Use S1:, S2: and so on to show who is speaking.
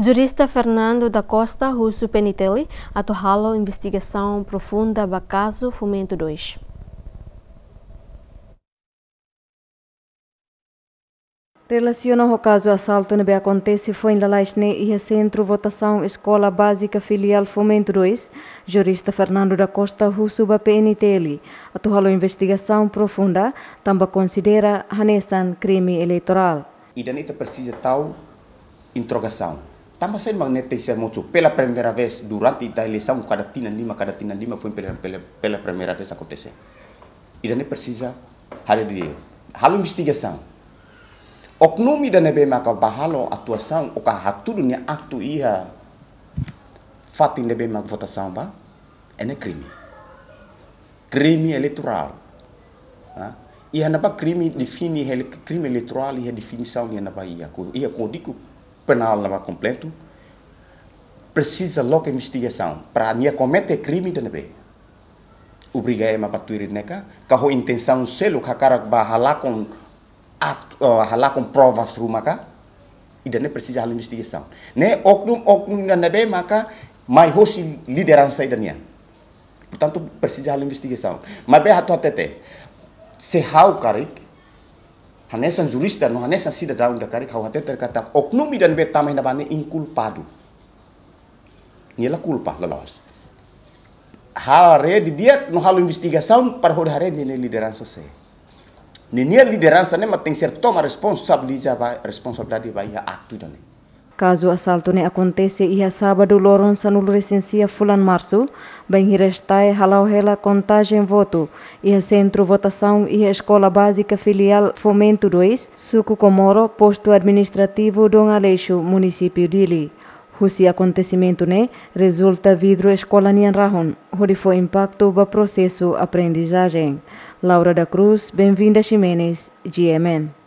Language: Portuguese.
S1: Jurista Fernando da Costa Russo Penitelli atuou investigação profunda do caso Fomento 2.
S2: Relaciona o caso assalto que acontece foi em Lalaisne e a Centro Votação Escola Básica Filial Fomento 2, jurista Fernando da Costa Russuba PNTL. A investigação profunda também considera Hanessan crime eleitoral.
S3: E daí precisa tal interrogação. Tamasai Magnete muito pela primera vez durante a eleição cada tina lima cada tina lima foi pela, pela, pela primera vez acontecer e daí precisa hari dia halo investigação oknum ida daí bem maka bahalo sang o hatu dunia aktu iha fatin ne bem maka ba Ini krimi. Krimi eleitoral ah? ia na ba crime define krimi eleitoral ia definição ia na iya ia ia penal não é completo, precisa logo investigação para não cometer é crime também. obriguei é a bater neka, com a intenção selo que a cara vai com halar com provas rumah e idane precisa de investigação. né oknum oknum na nebe maka mais hosi liderança idania. Portanto precisa de investigação. Mas bem hatu tete, se o karik hanesan juris dan hanesan sida daun dakari hati terkata oknumi dan betamai nabane inkul ingkul padu niela kulpa Hal re di dia no halu investigasaun par hari hare nilai lideran se nilai lideran ne mateng ser toma responsabilidade responsabilidade bayi aktu actu dan
S2: Caso o assalto ne acontece ia sábado loron sanul recensia fulan março, bem restai halau rela contagem voto, ia centro votação ia escola básica filial Fomento 2, Suco Comoro, posto administrativo Dom Aleixo, município de Ili. Husi acontecimento ne resulta vidro escola nian rahon, onde foi impacto ba processo aprendizagem. Laura da Cruz, bem-vinda Ximenes, GMN.